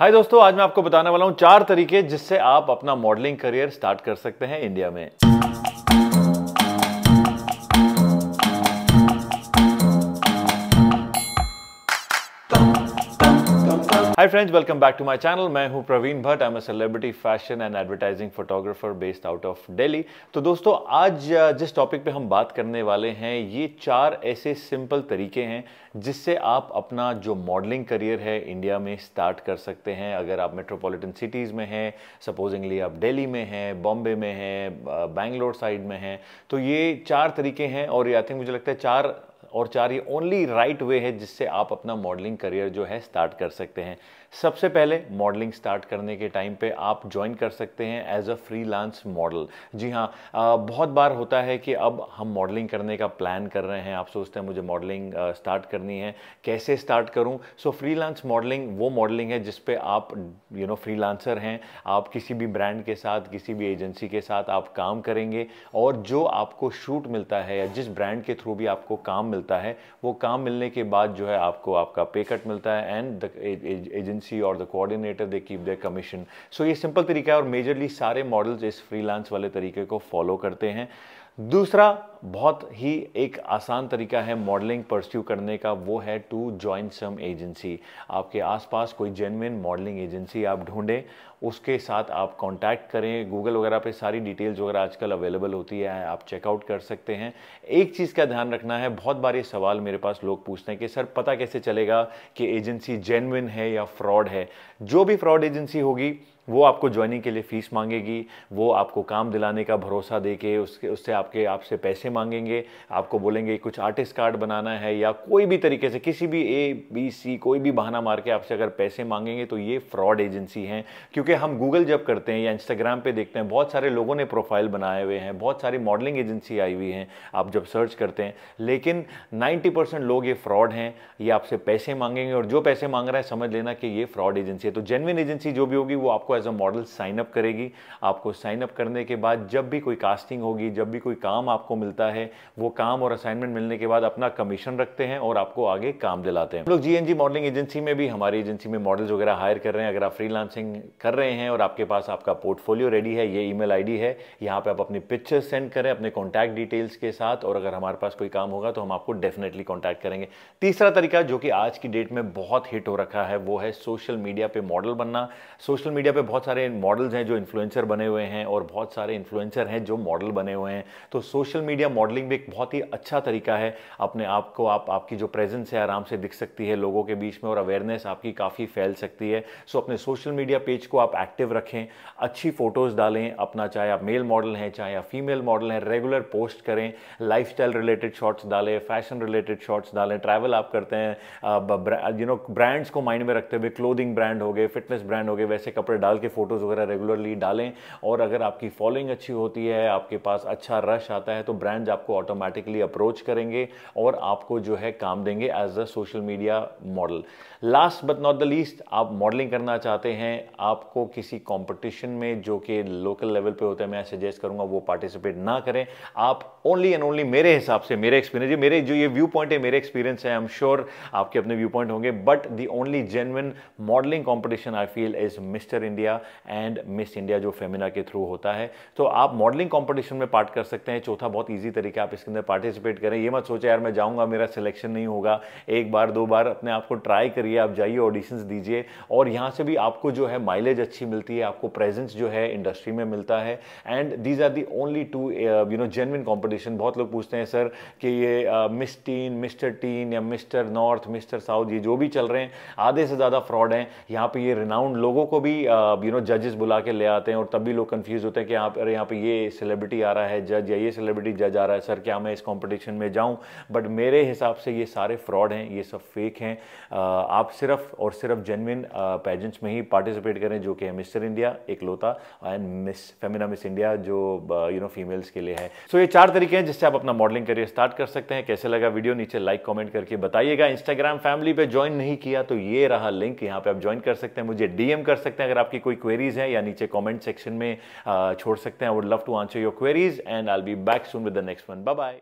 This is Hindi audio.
हाय दोस्तों आज मैं आपको बताने वाला हूं चार तरीके जिससे आप अपना मॉडलिंग करियर स्टार्ट कर सकते हैं इंडिया में hi friends welcome back to my channel मैं हूं Praveen Bhatt I am celebrity fashion and advertising photographer based out of Delhi तो दोस्तों आज जिस टॉपिक पे हम बात करने वाले हैं ये चार ऐसे सिंपल तरीके हैं जिससे आप अपना जो मॉडलिंग करियर है इंडिया में स्टार्ट कर सकते हैं अगर आप मेट्रोपॉलिटन सिटीज़ में हैं सपोजिंगली आप डेली में हैं बॉम्बे में हैं बैंगलोर साइड में हैं तो ये चार तरीके हैं और आई थिंक मुझे लगता है चार और चार ये ओनली राइट वे है जिससे आप अपना मॉडलिंग करियर जो है स्टार्ट कर सकते हैं सबसे पहले मॉडलिंग स्टार्ट करने के टाइम पे आप ज्वाइन कर सकते हैं एज अ फ्रीलांस मॉडल जी हाँ बहुत बार होता है कि अब हम मॉडलिंग करने का प्लान कर रहे हैं आप सोचते हैं मुझे मॉडलिंग स्टार्ट करनी है कैसे स्टार्ट करूं सो फ्रीलांस मॉडलिंग वो मॉडलिंग है जिसपे आप यू नो फ्री हैं आप किसी भी ब्रांड के साथ किसी भी एजेंसी के साथ आप काम करेंगे और जो आपको शूट मिलता है या जिस ब्रांड के थ्रू भी आपको काम मिलता है वो काम मिलने के बाद जो है आपको आपका पे कट मिलता है एंड द एजेंसी एजेंसी और the coordinator they keep their commission so ये सिंपल तरीका है और मेजरली सारे मॉडल्स इस फ्रीलांस वाले तरीके को फॉलो करते हैं दूसरा बहुत ही एक आसान तरीका है मॉडलिंग परस्यू करने का वो है टू ज्वाइन सम एजेंसी आपके आसपास कोई जेनविन मॉडलिंग एजेंसी आप ढूंढें उसके साथ आप कांटेक्ट करें गूगल वगैरह पे सारी डिटेल्स वगैरह आजकल अवेलेबल होती है आप चेकआउट कर सकते हैं एक चीज़ का ध्यान रखना है बहुत बार ये सवाल मेरे पास लोग पूछते हैं कि सर पता कैसे चलेगा कि एजेंसी जेनविन है या फ्रॉड है जो भी फ्रॉड एजेंसी होगी वो आपको ज्वाइनिंग के लिए फ़ीस मांगेगी वो आपको काम दिलाने का भरोसा दे के उसके उससे आपके आपसे पैसे मांगेंगे आपको बोलेंगे कुछ आर्टिस्ट कार्ड बनाना है या कोई भी तरीके से किसी भी ए बी सी कोई भी बहाना मार के आपसे अगर पैसे मांगेंगे तो ये फ्रॉड एजेंसी हैं क्योंकि हम गूगल जब करते हैं या इंस्टाग्राम पर देखते हैं बहुत सारे लोगों ने प्रोफाइल बनाए हुए हैं बहुत सारी मॉडलिंग एजेंसी आई हुई हैं आप जब सर्च करते हैं लेकिन नाइन्टी लोग ये फ्रॉड हैं ये आपसे पैसे मांगेंगे और जो पैसे मांग रहा है समझ लेना कि ये फ्रॉड एजेंसी है तो जेनविन एजेंसी जो भी होगी वो आपको as a model sign up करेगी आपको साइन अप करने के बाद जब भी कोई कास्टिंग होगी जब भी कोई काम आपको मिलता है वो काम और असाइनमेंट मिलने के बाद अपना कमीशन रखते हैं और आपको आगे काम दिलाते हैं हम लोग जी मॉडलिंग एजेंसी में भी हमारी एजेंसी में मॉडल्स वगैरह हायर कर रहे हैं अगर आप फ्रीलांसिंग कर रहे हैं और आपके पास आपका पोर्टफोलियो रेडी है ये ईमेल आईडी है यहाँ पर आप अपनी पिक्चर सेंड करें अपने कॉन्टैक्ट डिटेल्स के साथ और अगर हमारे पास कोई काम होगा तो हम आपको डेफिनेटली कॉन्टैक्ट करेंगे तीसरा तरीका जो कि आज की डेट में बहुत हिट हो रखा है वो है सोशल मीडिया पे मॉडल बनना सोशल मीडिया पे में बहुत सारे मॉडल्स हैं जो इन्फ्लुएंसर बने हुए हैं और बहुत सारे इन्फ्लुएंसर हैं जो मॉडल बने हुए हैं तो सोशल मीडिया मॉडलिंग भी एक बहुत ही अच्छा तरीका है अपने आप को आप आपकी जो प्रेजेंस है आराम से दिख सकती है लोगों के बीच में और अवेयरनेस आपकी काफ़ी फैल सकती है सो अपने सोशल मीडिया पेज को आप एक्टिव रखें अच्छी फ़ोटोज़ डालें अपना चाहे आप मेल मॉडल हैं चाहे आप फीमेल मॉडल हैं रेगुलर पोस्ट करें लाइफ रिलेटेड शॉर्ट्स डालें फैशन रिलेटेड शॉर्ट्स डालें ट्रैवल आप करते हैं यू नो ब्रांड्स को माइंड में रखते हुए क्लोदिंग ब्रांड हो गए फिटनेस ब्रांड हो गए वैसे कपड़े डाल डाल के फ़ोटोज़ वगैरह रेगुलरली डालें और अगर आपकी फॉलोइंग अच्छी होती है आपके पास अच्छा रश आता है तो ब्रांड्स आपको ऑटोमेटिकली अप्रोच करेंगे और आपको जो है काम देंगे as a social media model last but not the least आप मॉडलिंग करना चाहते हैं आपको किसी कॉम्पिटिशन में जो कि लोकल लेवल पे होता है मैं सजेस्ट करूंगा वो पार्टिसिपेट ना करें आप ओनली एंड ओनली मेरे हिसाब से मेरे एक्सपीरियंस ये मेरे जो ये व्यू पॉइंट है मेरे एक्सपीरियंस है आई एम श्योर आपके अपने व्यू पॉइंट होंगे but the only genuine modelling competition I feel is Mister India and Miss India जो फेमिना के थ्रू होता है तो आप मॉडलिंग कॉम्पिटिशन में पार्ट कर सकते हैं चौथा बहुत ईजी तरीका आप इसके अंदर पार्टिसिपेट करें ये मत सोचा यार मैं जाऊँगा मेरा सिलेक्शन नहीं होगा एक बार दो बार अपने आप को ट्राई करिए आप जाइए ऑडिशंस दीजिए और यहाँ से भी आपको जो है माइलेज अच्छी मिलती है आपको प्रेजेंस जो है इंडस्ट्री में मिलता है and these are the only two you know genuine competition audition बहुत लोग पूछते हैं सर कि ये मिस टीन मिस्टर टीन या मिस्टर नॉर्थ मिस्टर साउथ ये जो भी चल रहे हैं आधे से ज़्यादा फ्रॉड हैं यहाँ पे ये रिनाउंड लोगों को भी यू नो जजेस बुला के ले आते हैं और तब भी लोग कन्फ्यूज़ होते हैं कि यहाँ पर यहाँ पर ये सेलिब्रिटी आ रहा है जज या ये सेलिब्रिटी जज आ रहा है सर क्या मैं इस कॉम्पिटिशन में जाऊँ बट मेरे हिसाब से ये सारे फ्रॉड हैं ये सब फेक हैं आप सिर्फ और सिर्फ जेनविन पेजेंट्स में ही पार्टिसिपेट करें जो कि है मिस्टर इंडिया एक लोता and Miss Femina Miss India जो यू नो फीमेल्स के लिए है सो so, ये चार तरीके तरीके हैं जिससे आप अपना मॉडलिंग करियर स्टार्ट कर सकते हैं कैसे लगा वीडियो नीचे लाइक कमेंट करके बताइएगा इंस्टाग्राम फैमिली पे ज्वाइन नहीं किया तो ये रहा लिंक यहाँ पे आप ज्वाइन कर सकते हैं मुझे डीएम कर सकते हैं अगर आपकी कोई क्वेरीज है या नीचे कॉमेंट सेक्शन में छोड़ सकते हैं I would love to answer your queries and I be back soon with the next one bye